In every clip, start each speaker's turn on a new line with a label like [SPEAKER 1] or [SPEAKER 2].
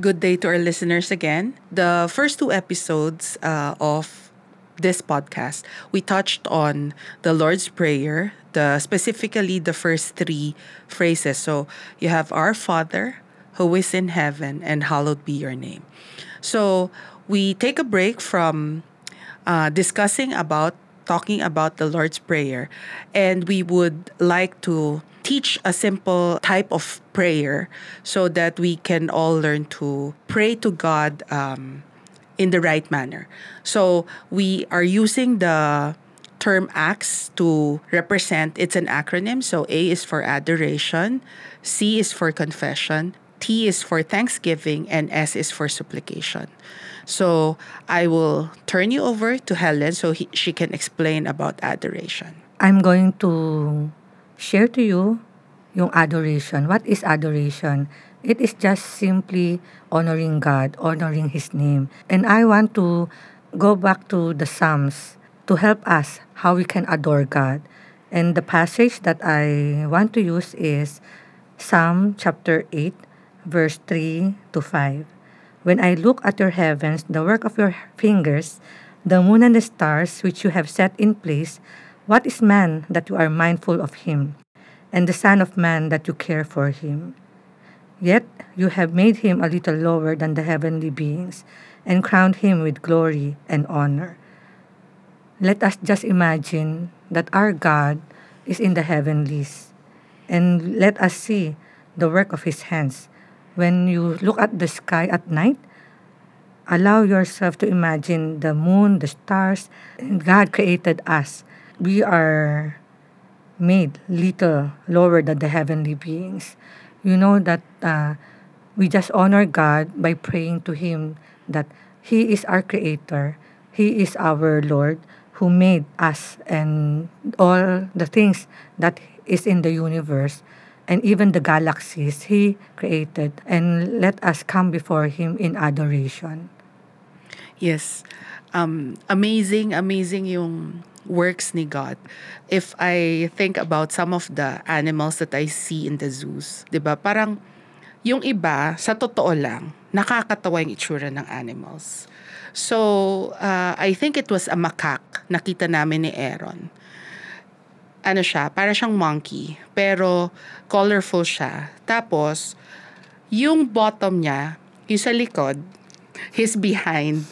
[SPEAKER 1] good day to our listeners again. The first two episodes uh, of this podcast, we touched on the Lord's Prayer, the specifically the first three phrases. So you have Our Father who is in heaven, and hallowed be your name. So we take a break from uh, discussing about talking about the Lord's Prayer, and we would like to teach a simple type of prayer so that we can all learn to pray to God um, in the right manner. So we are using the term acts to represent it's an acronym so a is for adoration c is for confession t is for thanksgiving and s is for supplication so i will turn you over to helen so he, she can explain about adoration
[SPEAKER 2] i'm going to share to you yung adoration. What is adoration? It is just simply honoring God, honoring His name. And I want to go back to the Psalms to help us how we can adore God. And the passage that I want to use is Psalm chapter 8, verse 3 to 5. When I look at your heavens, the work of your fingers, the moon and the stars which you have set in place, What is man that you are mindful of him, and the Son of Man that you care for him? Yet you have made him a little lower than the heavenly beings, and crowned him with glory and honor. Let us just imagine that our God is in the heavenlies, and let us see the work of his hands. When you look at the sky at night, allow yourself to imagine the moon, the stars, and God created us we are made little lower than the heavenly beings. You know that uh, we just honor God by praying to Him that He is our Creator, He is our Lord who made us and all the things that is in the universe and even the galaxies He created, and let us come before Him in adoration. Yes.
[SPEAKER 1] Um, amazing, amazing yung works ni God. If I think about some of the animals that I see in the zoos, 'di ba? Parang yung iba sa totoo lang, nakakatawa yung itsura ng animals. So, uh, I think it was a macaque nakita namin ni Aaron. Ano siya, para siyang monkey, pero colorful siya. Tapos, yung bottom niya, yung sa likod, his behind,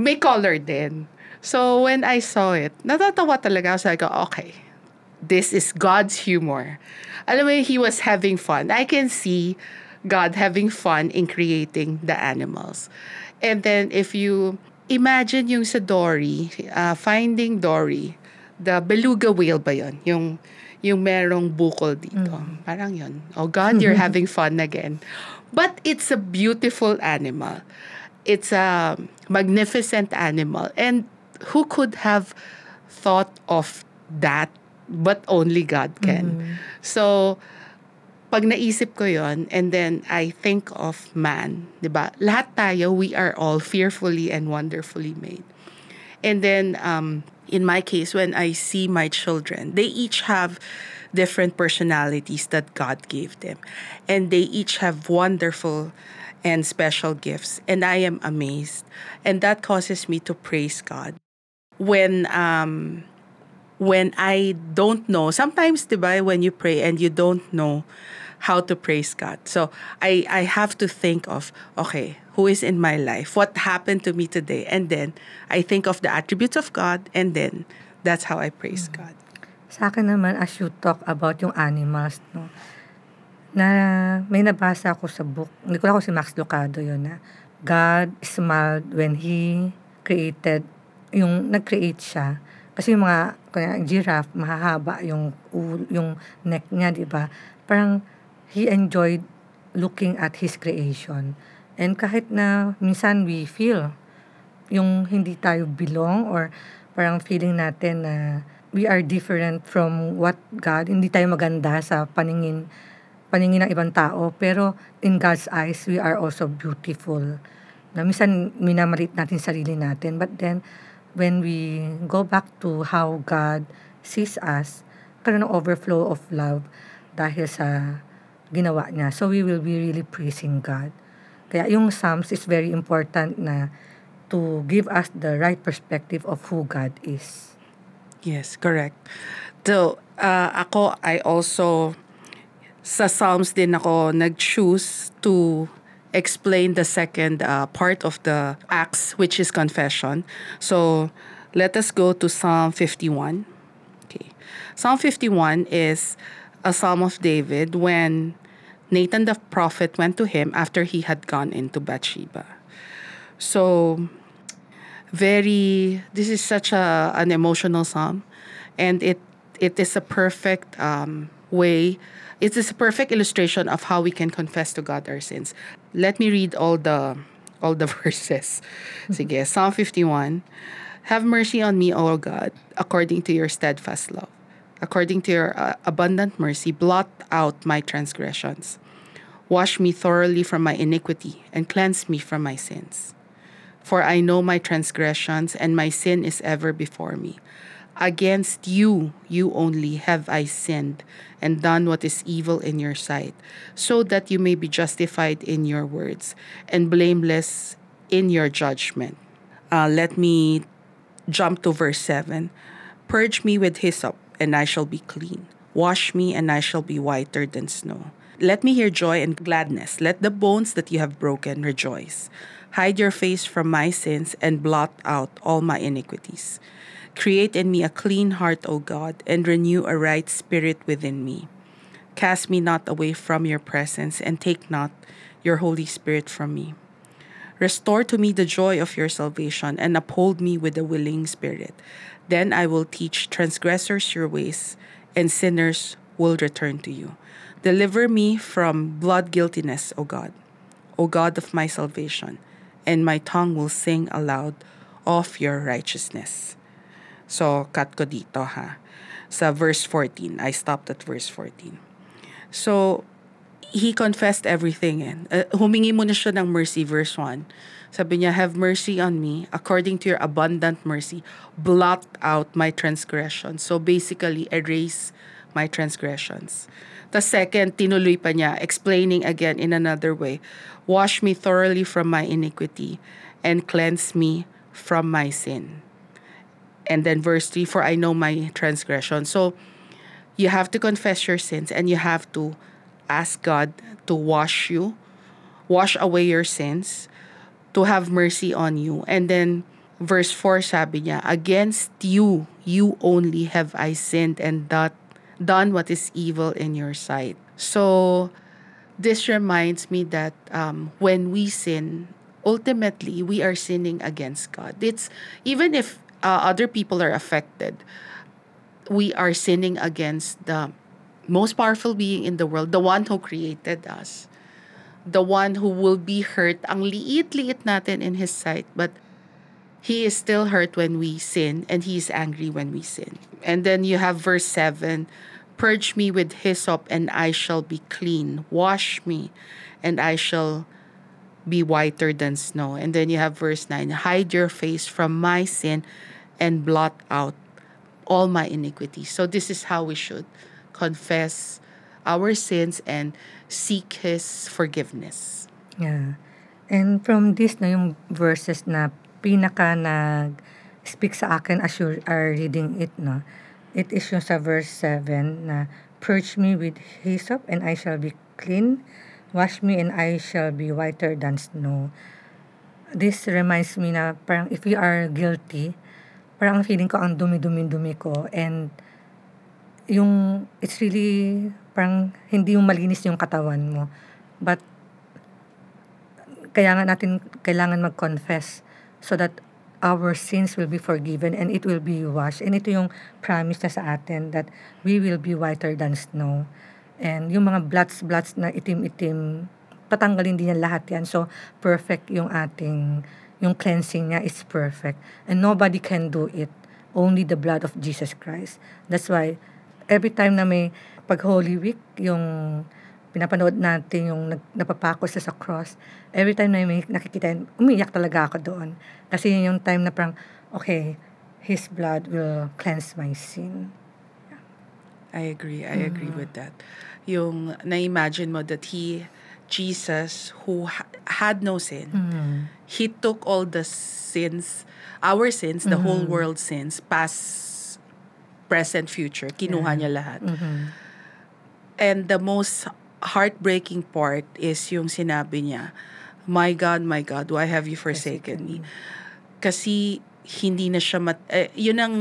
[SPEAKER 1] may color din. So when I saw it, natatawa talaga ako. So I go, okay, this is God's humor. Alam mo, He was having fun. I can see God having fun in creating the animals. And then if you imagine yung sa Dory, uh, finding Dory, the beluga whale ba yon Yung, yung merong bukol dito. Mm. Parang yon Oh God, you're having fun again. But it's a beautiful animal. It's a magnificent animal. And who could have thought of that but only God can. Mm-hmm. So, pag naisip ko yon and then I think of man, di ba? Lahat tayo, we are all fearfully and wonderfully made. And then, um, in my case, when I see my children, they each have different personalities that God gave them. And they each have wonderful and special gifts. And I am amazed. And that causes me to praise God. when um, when I don't know. Sometimes, di when you pray and you don't know how to praise God. So I, I have to think of, okay, who is in my life? What happened to me today? And then I think of the attributes of God and then that's how I praise mm-hmm. God.
[SPEAKER 2] Sa akin naman, as you talk about yung animals, no, na may nabasa ako sa book, hindi ko lang ako si Max Lucado yun na, God smiled when He created yung nag-create siya. Kasi yung mga, kaya giraffe, mahahaba yung, yung neck niya, di ba? Parang, he enjoyed looking at his creation. And kahit na minsan we feel yung hindi tayo belong or parang feeling natin na we are different from what God, hindi tayo maganda sa paningin paningin ng ibang tao, pero in God's eyes, we are also beautiful. Na minsan minamalit natin sarili natin, but then when we go back to how God sees us, karoon ng overflow of love dahil sa ginawa niya. So we will be really praising God. Kaya yung Psalms is very important na to give us the right perspective of who God is. Yes, correct. So, uh,
[SPEAKER 1] ako, I also, sa Psalms din ako nag-choose to explain the second uh, part of the acts, which is confession. So let us go to Psalm 51. Okay. Psalm 51 is a psalm of David when Nathan the prophet went to him after he had gone into Bathsheba. So, very, this is such a, an emotional psalm, and it, it is a perfect um, way, it is a perfect illustration of how we can confess to God our sins. Let me read all the all the verses. Sige, Psalm 51. Have mercy on me, O God, according to your steadfast love. According to your uh, abundant mercy, blot out my transgressions. Wash me thoroughly from my iniquity and cleanse me from my sins. For I know my transgressions, and my sin is ever before me. Against you, you only, have I sinned and done what is evil in your sight, so that you may be justified in your words and blameless in your judgment. Uh, let me jump to verse 7. Purge me with hyssop, and I shall be clean. Wash me, and I shall be whiter than snow. Let me hear joy and gladness. Let the bones that you have broken rejoice. Hide your face from my sins and blot out all my iniquities. Create in me a clean heart, O God, and renew a right spirit within me. Cast me not away from your presence, and take not your Holy Spirit from me. Restore to me the joy of your salvation, and uphold me with a willing spirit. Then I will teach transgressors your ways, and sinners will return to you. Deliver me from blood guiltiness, O God, O God of my salvation, and my tongue will sing aloud of your righteousness. So, cut ko dito ha. Sa verse 14. I stopped at verse 14. So, he confessed everything. Eh. Uh, humingi muna siya ng mercy, verse 1. Sabi niya, Have mercy on me according to your abundant mercy. Blot out my transgressions. So basically, erase my transgressions. The second, tinuloy pa niya, explaining again in another way, Wash me thoroughly from my iniquity and cleanse me from my sin. And then verse 3 For I know my transgression. So you have to confess your sins and you have to ask God to wash you, wash away your sins, to have mercy on you. And then verse 4 sabi niya, Against you, you only have I sinned and that done what is evil in your sight. So this reminds me that um, when we sin, ultimately we are sinning against God. It's even if uh, other people are affected, we are sinning against the most powerful being in the world, the one who created us, the one who will be hurt. Ang liit-liit natin in His sight, but He is still hurt when we sin, and He is angry when we sin. And then you have verse 7 Purge me with hyssop, and I shall be clean. Wash me, and I shall be whiter than snow. And then you have verse 9 Hide your face from my sin and blot out all my iniquity. So, this is how we should confess our sins and seek His forgiveness.
[SPEAKER 2] Yeah. And from this na yung verses na pinaka nag speak sa akin as you are reading it, no? It is yung sa verse 7 na Purge me with hyssop and I shall be clean wash me and I shall be whiter than snow. This reminds me na parang if we are guilty, parang feeling ko ang dumi-dumi-dumi ko and yung it's really parang hindi yung malinis yung katawan mo. But kaya nga natin kailangan mag-confess so that our sins will be forgiven and it will be washed. And ito yung promise na sa atin that we will be whiter than snow. And yung mga blots-blots na itim-itim, patanggalin din yan lahat yan. So, perfect yung ating, yung cleansing niya is perfect. And nobody can do it. Only the blood of Jesus Christ. That's why, every time na may pag Holy Week, yung pinapanood natin yung nag, napapako sa sa cross, every time na may nakikita yun, umiyak talaga ako doon. Kasi yun yung time na parang, okay, His blood will cleanse my sin. I agree.
[SPEAKER 1] I mm-hmm. agree mm. with that yung na-imagine mo that he, Jesus, who ha- had no sin, mm-hmm. he took all the sins, our sins, mm-hmm. the whole mm-hmm. world's sins, past, present, future, kinuha yeah. niya lahat. Mm-hmm. And the most heartbreaking part is yung sinabi niya, My God, my God, why have you forsaken me? Kasi hindi na siya mat, eh, yun ang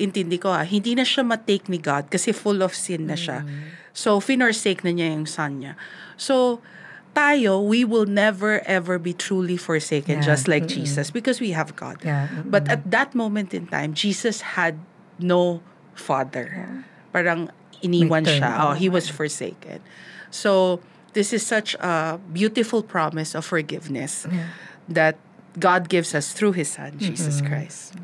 [SPEAKER 1] intindi ko ha, ah. hindi na siya matake ni God kasi full of sin na siya. Mm-hmm. So, finorsake na niya yung son niya. So, tayo, we will never ever be truly forsaken yeah. just like mm-hmm. Jesus because we have God. Yeah. Mm-hmm. But at that moment in time, Jesus had no father. Yeah. Parang iniwan siya. Oh, he was forsaken. So, this is such a beautiful promise of forgiveness yeah. that God gives us through His Son, mm-hmm. Jesus mm-hmm. Christ.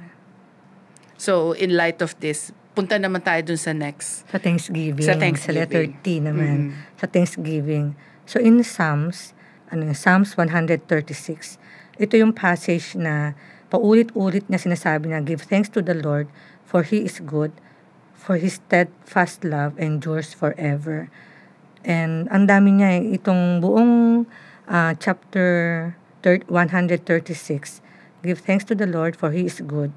[SPEAKER 1] So, in light of this, punta naman tayo dun sa next.
[SPEAKER 2] Sa Thanksgiving. Sa Thanksgiving. Sa letter T naman. Mm. Sa Thanksgiving. So, in Psalms, ano, Psalms 136, ito yung passage na paulit-ulit na sinasabi na, Give thanks to the Lord, for He is good, for His steadfast love endures forever. And ang dami niya itong buong uh, chapter 136 Give thanks to the Lord, for he is good,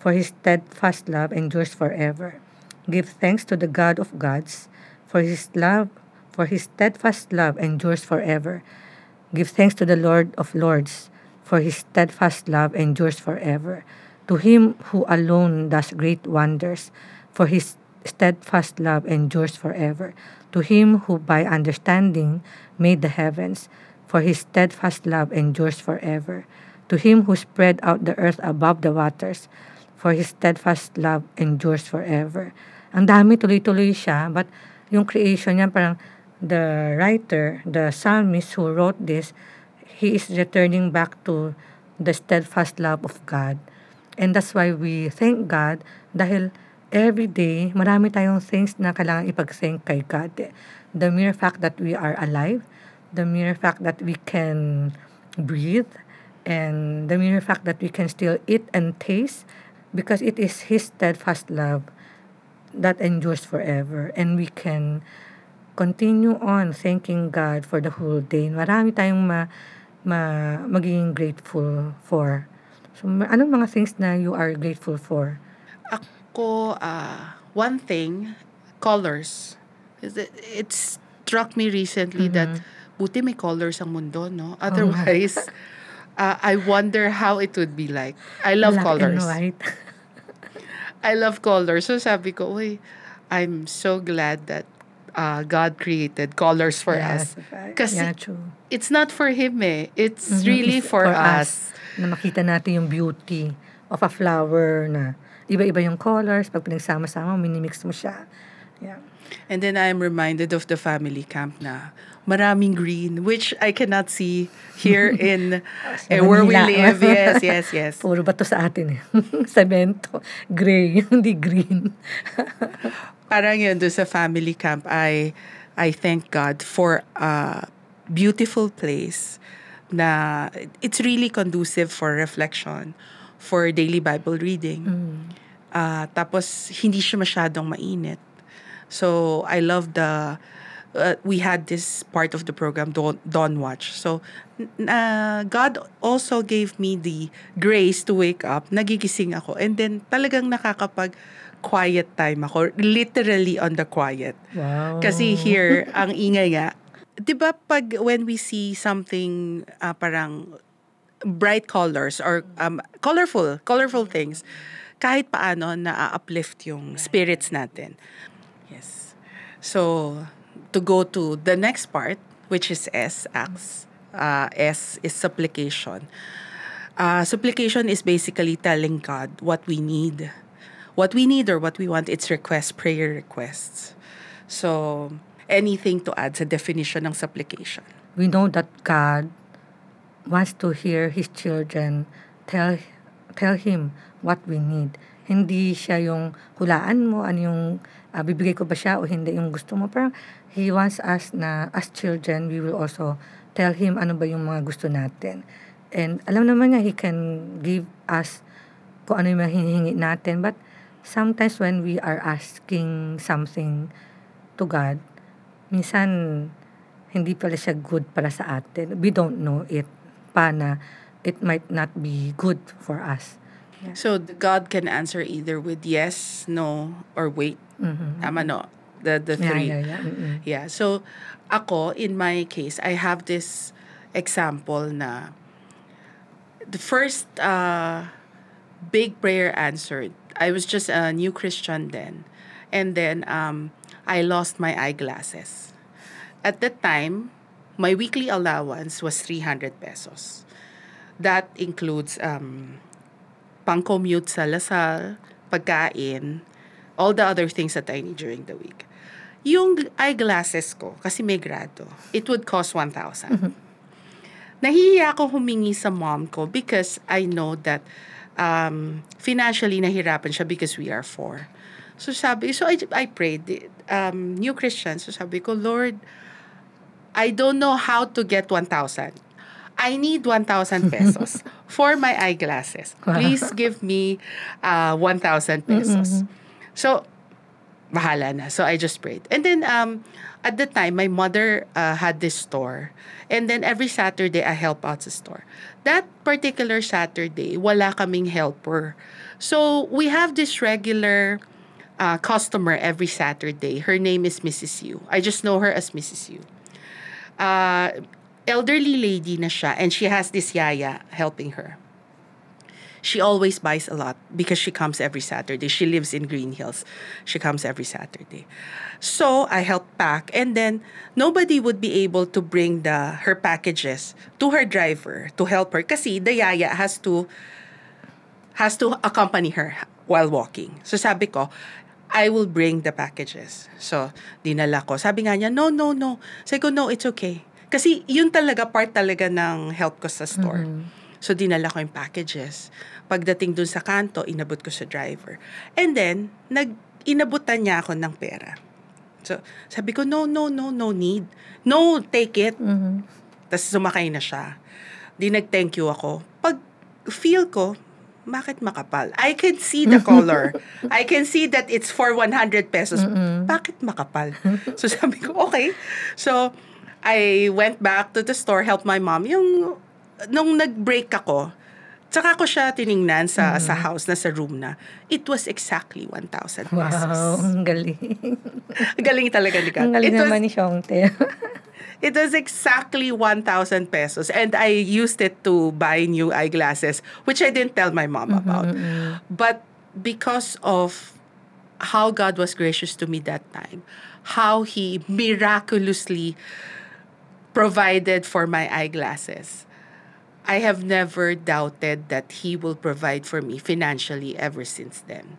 [SPEAKER 2] for his steadfast love endures forever. Give thanks to the God of gods, for his love, for his steadfast love endures forever. Give thanks to the Lord of lords, for his steadfast love endures forever. To him who alone does great wonders, for his steadfast love endures forever. To him who by understanding made the heavens, for his steadfast love endures forever. To him who spread out the earth above the waters, for his steadfast love endures forever. Ang dami, tuloy-tuloy siya, but yung creation niya, parang the writer, the psalmist who wrote this, he is returning back to the steadfast love of God. And that's why we thank God dahil every day, marami tayong things na kailangan ipag-thank kay God. The mere fact that we are alive, the mere fact that we can breathe and the mere fact that we can still eat and taste because it is his steadfast love that endures forever and we can continue on thanking God for the whole day. Marami tayong ma, ma, magiging grateful for. So, anong mga things na you are grateful for?
[SPEAKER 1] Ako, uh, one thing, colors. It struck me recently mm-hmm. that buti may colors ang mundo, no? Otherwise, oh. uh, I wonder how it would be like. I love Black colors. And white. I love colors. So sabi ko, uy, I'm so glad that
[SPEAKER 2] uh, God created colors for yes, us. Kasi yeah, true.
[SPEAKER 1] it's not for Him
[SPEAKER 2] eh. It's mm-hmm. really for, for us. Na makita natin yung beauty of a flower na iba-iba yung colors. Pag pinagsama-sama, minimix mo siya. Yeah.
[SPEAKER 1] And then I'm reminded of the family camp na
[SPEAKER 2] maraming green, which I cannot see
[SPEAKER 1] here in so eh, where we live. Yes, yes, yes.
[SPEAKER 2] Puro ba to sa atin eh? Semento. Gray, hindi green.
[SPEAKER 1] Parang yun, doon sa family camp, I, I thank God for a beautiful place na it's really conducive for reflection, for daily Bible reading. Mm. Uh, tapos, hindi siya masyadong mainit So I love the uh, we had this part of the program Dawn, Dawn Watch. So uh, God also gave me the grace to wake up. Nagigising ako and then talagang nakakapag quiet time ako. Literally on the quiet. Wow. Kasi here, ang ingay nga. Di ba pag when we see something uh, parang bright colors or um, colorful, colorful things, kahit paano na uplift yung spirits natin. So, to go to the next part, which is S, acts. Uh, S is supplication. Uh, supplication is basically telling God what we need. What we need or what we want, it's requests, prayer requests. So, anything to add sa definition ng supplication?
[SPEAKER 2] We know that God wants to hear His children tell, tell Him what we need. Hindi siya yung hulaan mo, ano yung uh, bibigay ko ba siya o hindi yung gusto mo. Parang he wants us na as children, we will also tell him ano ba yung mga gusto natin. And alam naman niya, he can give us kung ano yung hinihingi natin. But sometimes when we are asking something to God, minsan hindi pala siya good para sa atin. We don't know it pa na it might not be good for us. So God
[SPEAKER 1] can answer either with yes, no, or wait.
[SPEAKER 2] Mm-hmm. Tama
[SPEAKER 1] no? The, the yeah, three. Yeah, yeah. Mm-hmm. yeah. So, ako, in my case, I have this example na the first uh, big prayer answered. I was just a new Christian then. And then um, I lost my eyeglasses. At that time, my weekly allowance was 300 pesos. That includes um, pang-commute sa Lasal, pagkain, all the other things that I need during the week. Yung eyeglasses ko, kasi may grado, it would cost 1,000. Mm-hmm. Nahihiya ako humingi sa mom ko because I know that um, financially nahirapan siya because we are four. So sabi, so I, I prayed, um, new Christian, so sabi ko, Lord, I don't know how to get 1,000. I need 1,000 pesos for my eyeglasses. Please give me uh, 1,000 pesos. Mm-hmm. So, bahala na. So, I just prayed. And then, um, at the time, my mother uh, had this store. And then, every Saturday, I help out the store. That particular Saturday, wala kaming helper. So, we have this regular uh, customer every Saturday. Her name is Mrs. Yu. I just know her as Mrs. Yu. Uh, elderly lady na siya and she has this yaya helping her. She always buys a lot because she comes every Saturday. She lives in Green Hills. She comes every Saturday. So I helped pack and then nobody would be able to bring the her packages to her driver to help her kasi the yaya has to has to accompany her while walking. So sabi ko, I will bring the packages. So, dinala ko. Sabi nga niya, no, no, no. Sabi ko, no, it's okay. Kasi yun talaga part talaga ng help ko sa store. Mm-hmm. So, dinala ko yung packages. Pagdating dun sa kanto, inabot ko sa driver. And then, nag, inabutan niya ako ng pera. So, sabi ko, no, no, no, no need. No, take it. Mm-hmm. Tapos sumakay na siya. Di nag-thank you ako. Pag feel ko, bakit makapal? I can see the color. I can see that it's for 100 pesos. Mm-hmm. Bakit makapal? So sabi ko, okay. So, I went back to the store, helped my mom. Yung, nung nag-break ako, Tsaka ko siya tiningnan sa mm. sa house na sa room na. It was exactly 1,000 pesos. Wow, ang galing. galing talaga ni Kat. Ang galing it naman was, ni Shongte. it was exactly 1,000 pesos and I used it to buy new eyeglasses which I didn't tell my mom mm-hmm. about. Mm-hmm. But because of how God was gracious to me that time, how he miraculously provided for my eyeglasses. I have never doubted that He will provide for me financially ever since then.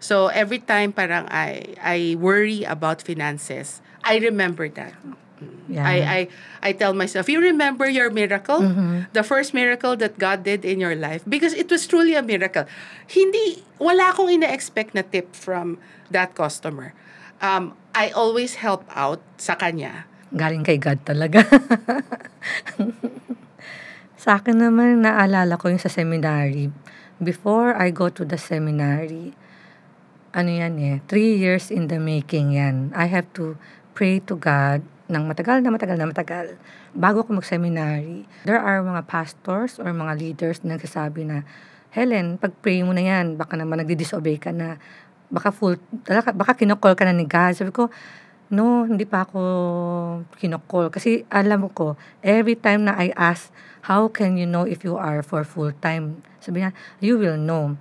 [SPEAKER 1] So every time parang I I worry about finances, I remember that.
[SPEAKER 2] Mm. Yeah. I, I
[SPEAKER 1] I tell myself, you remember your miracle, mm-hmm. the first miracle that God did in your life, because it was truly a miracle. Hindi wala akong ina-expect na tip from that customer. Um, I always help out sa kanya
[SPEAKER 2] Galing kay God talaga. sa akin naman, naalala ko yung sa seminary. Before I go to the seminary, ano yan eh, three years in the making yan. I have to pray to God ng matagal na matagal na matagal bago ako mag-seminary. There are mga pastors or mga leaders na nagsasabi na, Helen, pag-pray mo na yan, baka naman nagdi-disobey ka na, baka full, talaga, baka kinokol ka na ni God. Sabi ko, No, hindi pa ako kinokol. Kasi alam ko, every time na I ask, how can you know if you are for full time? Sabi niya, you will know.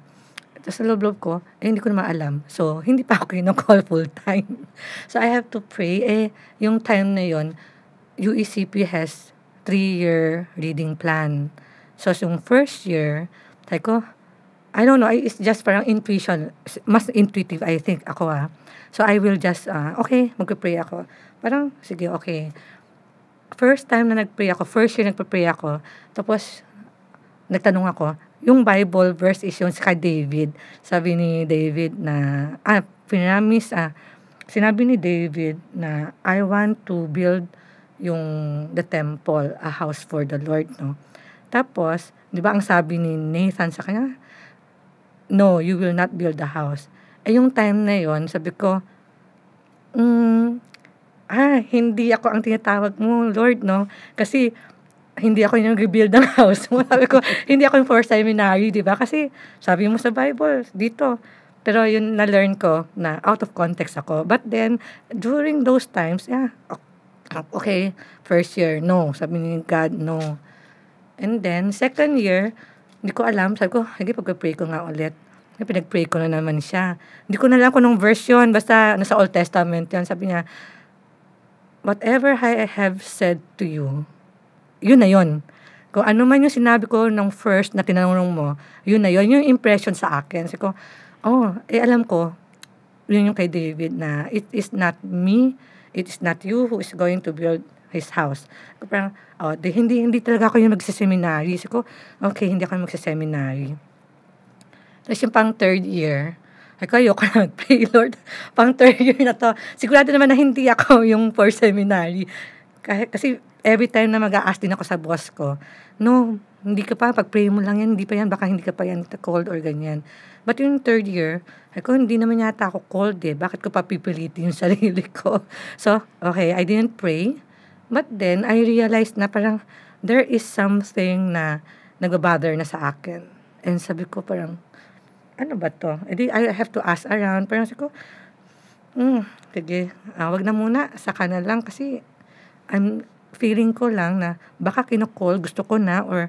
[SPEAKER 2] Tapos sa loob ko, eh, hindi ko naman alam. So, hindi pa ako kinokol full time. so, I have to pray. Eh, yung time na yon UECP has three-year reading plan. So, yung first year, tayo ko, I don't know, it's just parang intuition. Mas intuitive, I think, ako ah. So, I will just, uh, okay, mag-pray ako. Parang, sige, okay. First time na nag-pray ako, first year nag-pray ako, tapos, nagtanong ako, yung Bible verse is yung kay David. Sabi ni David na, ah, pinamis, ah, sinabi ni David na, I want to build yung the temple, a house for the Lord, no? Tapos, di ba ang sabi ni Nathan sa kanya, no, you will not build a house. Ay eh, yung time na yon sabi ko, mm, ah, hindi ako ang tinatawag mo, Lord, no? Kasi hindi ako yung rebuild ng house mo. sabi ko, hindi ako yung for seminary, di ba? Kasi sabi mo sa Bible, dito. Pero yun na-learn ko na out of context ako. But then, during those times, yeah, okay, first year, no. Sabi ni God, no. And then, second year, hindi ko alam. Sabi ko, sige, pagka-pray ko nga ulit. Pinag-pray ko na naman siya. Hindi ko na alam kung anong version. Basta nasa Old Testament yun. Sabi niya, whatever I have said to you, yun na yun. Kung ano man yung sinabi ko nung first na tinanong mo, yun na yun. Yung impression sa akin. Sabi ko, oh, eh alam ko, yun yung kay David na it is not me, it is not you who is going to build his house. Parang, oh, di, hindi, hindi talaga ako yung magsiseminary. Isip ko, okay, hindi ako magsiseminary. Tapos yung pang third year, ako ayoko na mag-pray, Lord. Pang third year na to. Sigurado naman na hindi ako yung for seminary. Kasi every time na mag-a-ask din ako sa boss ko, no, hindi ka pa, pag-pray mo lang yan, hindi pa yan, baka hindi ka pa yan cold or ganyan. But yung third year, ako hindi naman yata ako cold eh. Bakit ko pa pipilitin yung sarili ko? So, okay, I didn't pray. But then, I realized na parang there is something na nagbabother na sa akin. And sabi ko parang, ano ba to? E di, I have to ask around. Parang sabi ko, mm, sige, ah, wag na muna, saka na lang kasi I'm feeling ko lang na baka kinokol, gusto ko na or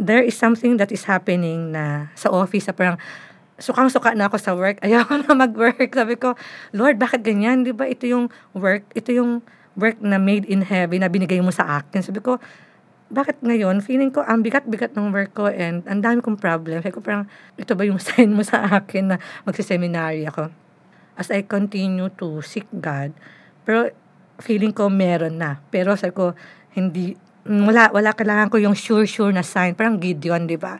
[SPEAKER 2] there is something that is happening na sa office sa parang sukang-suka na ako sa work. Ayaw ko na mag-work. Sabi ko, Lord, bakit ganyan? Di ba ito yung work? Ito yung work na made in heaven na binigay mo sa akin. Sabi ko, bakit ngayon, feeling ko ang bigat-bigat ng work ko and ang dami kong problem. Sabi ko parang, ito ba yung sign mo sa akin na magsiseminary ako? As I continue to seek God, pero feeling ko meron na. Pero sabi ko, hindi, wala, wala kailangan ko yung sure-sure na sign. Parang Gideon, di ba?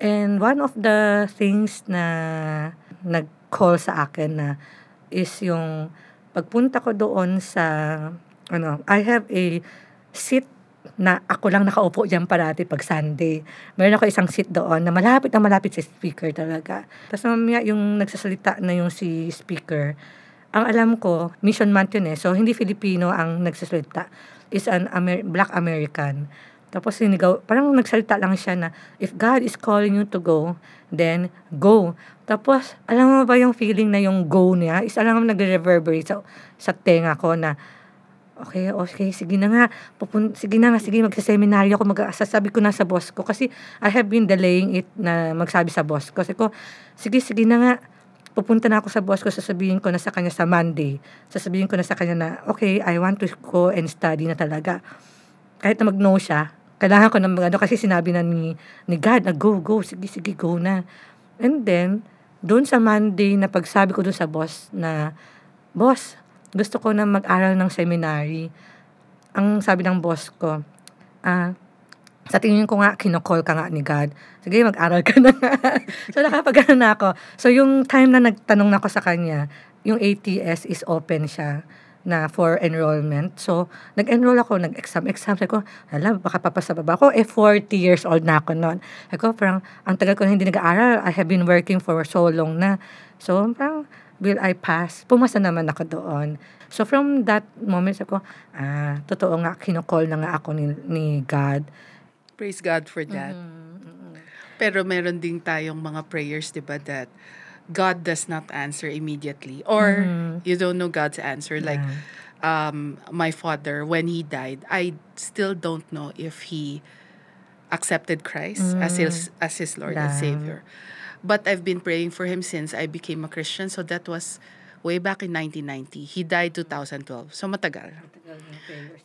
[SPEAKER 2] And one of the things na nag-call sa akin na is yung Pagpunta ko doon sa, ano, I have a seat na ako lang nakaupo diyan parati pag Sunday. Meron ako isang seat doon na malapit na malapit sa si speaker talaga. Tapos mamaya yung nagsasalita na yung si speaker, ang alam ko, mission month yun eh. So, hindi Filipino ang nagsasalita. Is an Amer- Black American. Tapos sinigaw, parang nagsalita lang siya na, if God is calling you to go, then go. Tapos, alam mo ba yung feeling na yung go niya, is alam mo nag-reverberate sa, sa tenga ko na, okay, okay, sige na nga, papun sige na nga, sige, magsaseminaryo ako, magsasabi ko na sa boss ko. Kasi I have been delaying it na magsabi sa boss ko. Kasi ko, sige, sige na nga, pupunta na ako sa boss ko, sasabihin ko na sa kanya sa Monday. Sasabihin ko na sa kanya na, okay, I want to go and study na talaga. Kahit na mag-no siya, kailangan ko na ng ano kasi sinabi na ni, ni God na go, go, sige, sige, go na. And then, doon sa Monday na pagsabi ko doon sa boss na, boss, gusto ko na mag-aral ng seminary. Ang sabi ng boss ko, ah, sa tingin ko nga, kinokol ka nga ni God. Sige, mag-aral ka na so, nakapag na ako. So, yung time na nagtanong na ako sa kanya, yung ATS is open siya na for enrollment. So, nag-enroll ako, nag-exam. Exam, sabi ko, alam, baka papasa pa ba ako? Eh, 40 years old na ako noon. Sabi ko, parang, ang tagal ko na hindi nag-aaral. I have been working for so long na. So, parang, will I pass? Pumasa naman ako doon. So, from that moment, sabi ko, ah, totoo nga, kinukol na nga ako ni, ni God.
[SPEAKER 1] Praise God for that. Mm-hmm. mm-hmm. Pero meron ding tayong mga prayers, di ba, that God does not answer immediately or mm-hmm. you don't know God's answer yeah. like um my father when he died I still don't know if he accepted Christ mm-hmm. as his mm. as his Lord yeah. and Savior but I've been praying for him since I became a Christian so that was way back in 1990 he died 2012 so matagal, matagal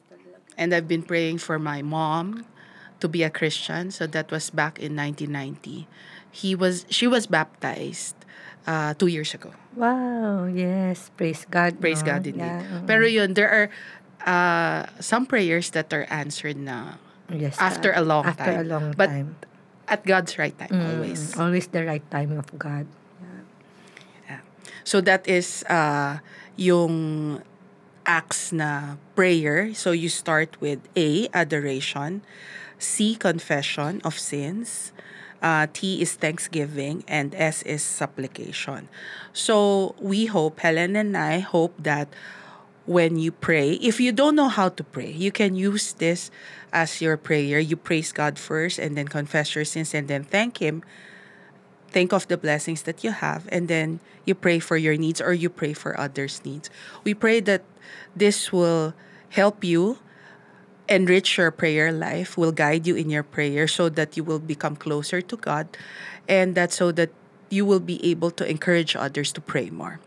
[SPEAKER 1] and I've been praying for my mom to be a Christian so that was back in 1990 he was she was baptized
[SPEAKER 2] uh, two years ago. Wow, yes. Praise God. Praise no? God indeed. Yeah,
[SPEAKER 1] Pero yun, there are uh, some prayers that are answered na
[SPEAKER 2] yes, ah, after God. a long after time. After a
[SPEAKER 1] long But time. at God's right time, mm, always. Always the right timing of God. Yeah. yeah. So that is uh, yung acts na prayer. So you start with A, adoration. C, confession of sins. Uh, T is thanksgiving and S is supplication. So we hope, Helen and I hope that when you pray, if you don't know how to pray, you can use this as your prayer. You praise God first and then confess your sins and then thank Him. Think of the blessings that you have and then you pray for your needs or you pray for others' needs. We pray that this will help you enrich your prayer life, will guide you in your prayer so that you will become closer to God and that so that you will be able to encourage others to pray more.